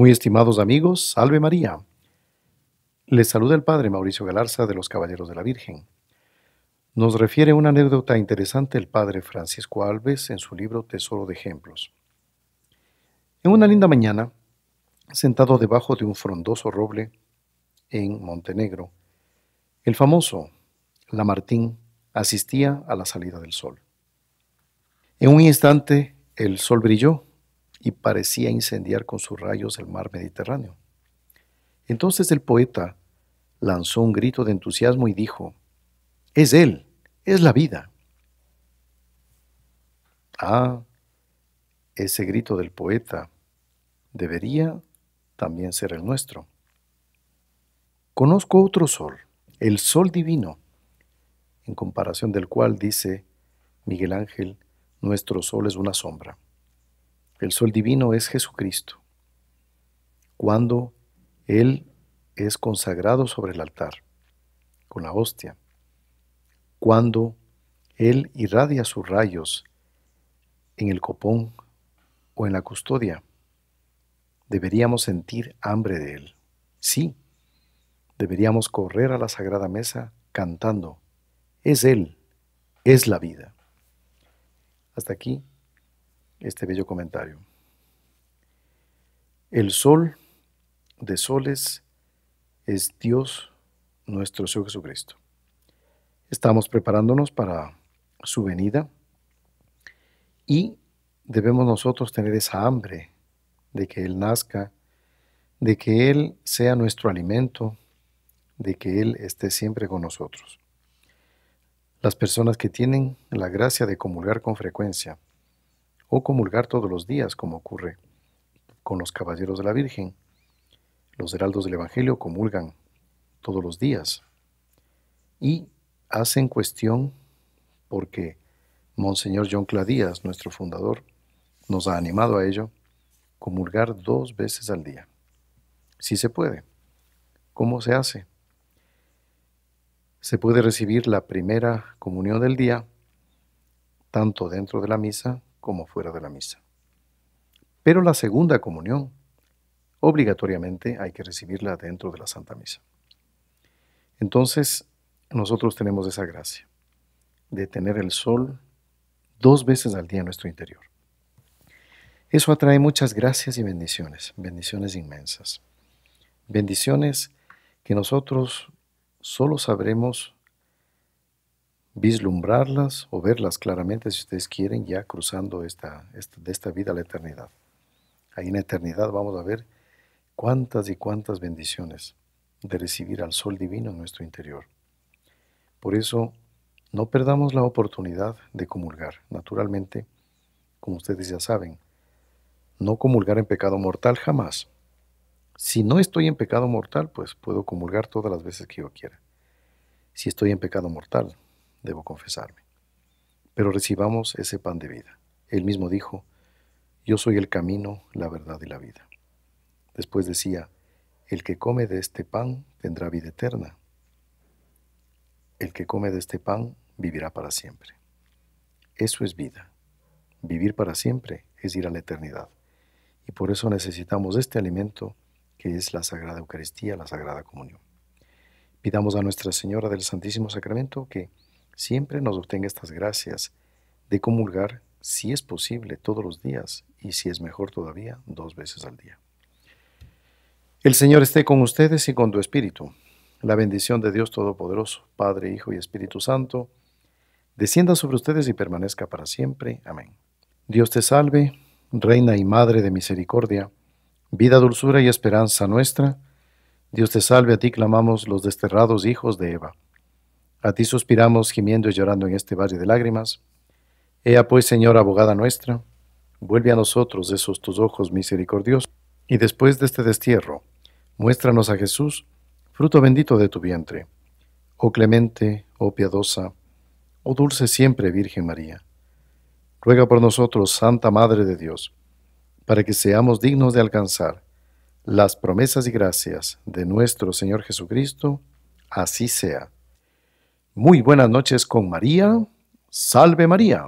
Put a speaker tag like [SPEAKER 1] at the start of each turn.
[SPEAKER 1] Muy estimados amigos, salve María. Les saluda el Padre Mauricio Galarza de los Caballeros de la Virgen. Nos refiere una anécdota interesante el Padre Francisco Alves en su libro Tesoro de Ejemplos. En una linda mañana, sentado debajo de un frondoso roble en Montenegro, el famoso Lamartín asistía a la salida del sol. En un instante el sol brilló y parecía incendiar con sus rayos el mar Mediterráneo. Entonces el poeta lanzó un grito de entusiasmo y dijo, Es Él, es la vida. Ah, ese grito del poeta debería también ser el nuestro. Conozco otro sol, el sol divino, en comparación del cual dice Miguel Ángel, nuestro sol es una sombra. El sol divino es Jesucristo. Cuando Él es consagrado sobre el altar, con la hostia. Cuando Él irradia sus rayos en el copón o en la custodia, deberíamos sentir hambre de Él. Sí, deberíamos correr a la sagrada mesa cantando, es Él, es la vida. Hasta aquí este bello comentario. El sol de soles es Dios nuestro Señor Jesucristo. Estamos preparándonos para su venida y debemos nosotros tener esa hambre de que Él nazca, de que Él sea nuestro alimento, de que Él esté siempre con nosotros. Las personas que tienen la gracia de comulgar con frecuencia, o comulgar todos los días, como ocurre con los caballeros de la Virgen. Los heraldos del Evangelio comulgan todos los días y hacen cuestión porque Monseñor John Cladías, nuestro fundador, nos ha animado a ello, comulgar dos veces al día. Si se puede. ¿Cómo se hace? Se puede recibir la primera comunión del día, tanto dentro de la misa como fuera de la misa. Pero la segunda comunión obligatoriamente hay que recibirla dentro de la Santa Misa. Entonces, nosotros tenemos esa gracia de tener el sol dos veces al día en nuestro interior. Eso atrae muchas gracias y bendiciones, bendiciones inmensas, bendiciones que nosotros solo sabremos vislumbrarlas o verlas claramente si ustedes quieren ya cruzando esta, de esta vida a la eternidad. Ahí en la eternidad vamos a ver cuántas y cuántas bendiciones de recibir al sol divino en nuestro interior. Por eso, no perdamos la oportunidad de comulgar. Naturalmente, como ustedes ya saben, no comulgar en pecado mortal jamás. Si no estoy en pecado mortal, pues puedo comulgar todas las veces que yo quiera. Si estoy en pecado mortal, debo confesarme. Pero recibamos ese pan de vida. Él mismo dijo, yo soy el camino, la verdad y la vida. Después decía, el que come de este pan tendrá vida eterna. El que come de este pan vivirá para siempre. Eso es vida. Vivir para siempre es ir a la eternidad. Y por eso necesitamos este alimento que es la Sagrada Eucaristía, la Sagrada Comunión. Pidamos a Nuestra Señora del Santísimo Sacramento que siempre nos obtenga estas gracias de comulgar, si es posible, todos los días y si es mejor todavía, dos veces al día. El Señor esté con ustedes y con tu espíritu. La bendición de Dios Todopoderoso, Padre, Hijo y Espíritu Santo, descienda sobre ustedes y permanezca para siempre. Amén. Dios te salve, Reina y Madre de Misericordia, vida, dulzura y esperanza nuestra. Dios te salve, a ti clamamos los desterrados hijos de Eva. A ti suspiramos, gimiendo y llorando en este valle de lágrimas. Ea pues, Señor, abogada nuestra, vuelve a nosotros esos tus ojos misericordiosos, y después de este destierro, muéstranos a Jesús, fruto bendito de tu vientre. Oh clemente, oh piadosa, oh dulce siempre Virgen María. Ruega por nosotros, Santa Madre de Dios, para que seamos dignos de alcanzar las promesas y gracias de nuestro Señor Jesucristo. Así sea. Muy buenas noches con María. Salve María.